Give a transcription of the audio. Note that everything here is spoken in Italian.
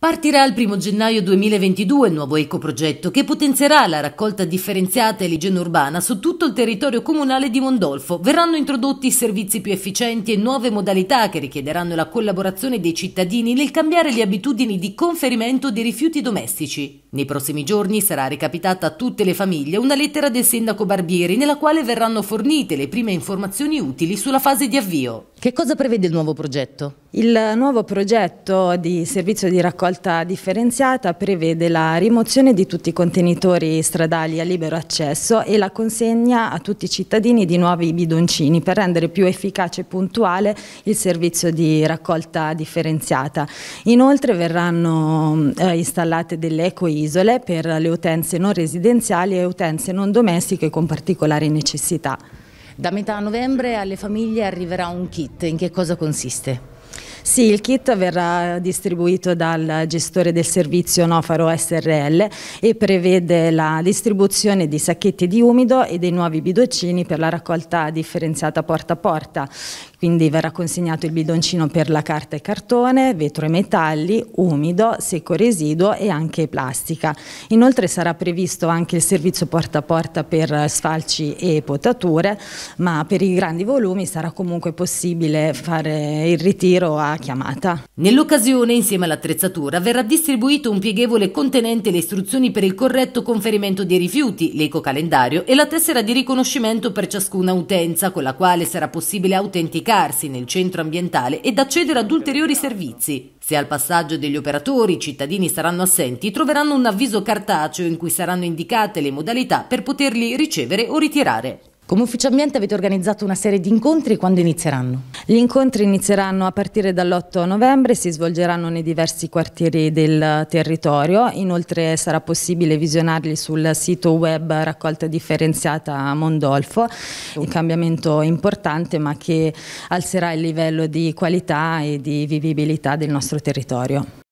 Partirà il 1 gennaio 2022 il nuovo ecoprogetto che potenzierà la raccolta differenziata e l'igiene urbana su tutto il territorio comunale di Mondolfo. Verranno introdotti servizi più efficienti e nuove modalità che richiederanno la collaborazione dei cittadini nel cambiare le abitudini di conferimento dei rifiuti domestici. Nei prossimi giorni sarà recapitata a tutte le famiglie una lettera del sindaco Barbieri nella quale verranno fornite le prime informazioni utili sulla fase di avvio. Che cosa prevede il nuovo progetto? Il nuovo progetto di servizio di raccolta differenziata prevede la rimozione di tutti i contenitori stradali a libero accesso e la consegna a tutti i cittadini di nuovi bidoncini per rendere più efficace e puntuale il servizio di raccolta differenziata. Inoltre verranno eh, installate delle ecoisole per le utenze non residenziali e utenze non domestiche con particolari necessità. Da metà novembre alle famiglie arriverà un kit, in che cosa consiste? Sì, il kit verrà distribuito dal gestore del servizio Nofaro SRL e prevede la distribuzione di sacchetti di umido e dei nuovi bidoncini per la raccolta differenziata porta a porta. Quindi verrà consegnato il bidoncino per la carta e cartone, vetro e metalli, umido, secco residuo e anche plastica. Inoltre sarà previsto anche il servizio porta a porta per sfalci e potature, ma per i grandi volumi sarà comunque possibile fare il ritiro a chiamata. Nell'occasione, insieme all'attrezzatura, verrà distribuito un pieghevole contenente le istruzioni per il corretto conferimento dei rifiuti, l'ecocalendario e la tessera di riconoscimento per ciascuna utenza, con la quale sarà possibile autenticarsi nel centro ambientale ed accedere ad ulteriori servizi. Se al passaggio degli operatori i cittadini saranno assenti, troveranno un avviso cartaceo in cui saranno indicate le modalità per poterli ricevere o ritirare. Come ufficio ambiente avete organizzato una serie di incontri, quando inizieranno? Gli incontri inizieranno a partire dall'8 novembre e si svolgeranno nei diversi quartieri del territorio. Inoltre sarà possibile visionarli sul sito web raccolta differenziata Mondolfo, un cambiamento importante ma che alzerà il livello di qualità e di vivibilità del nostro territorio.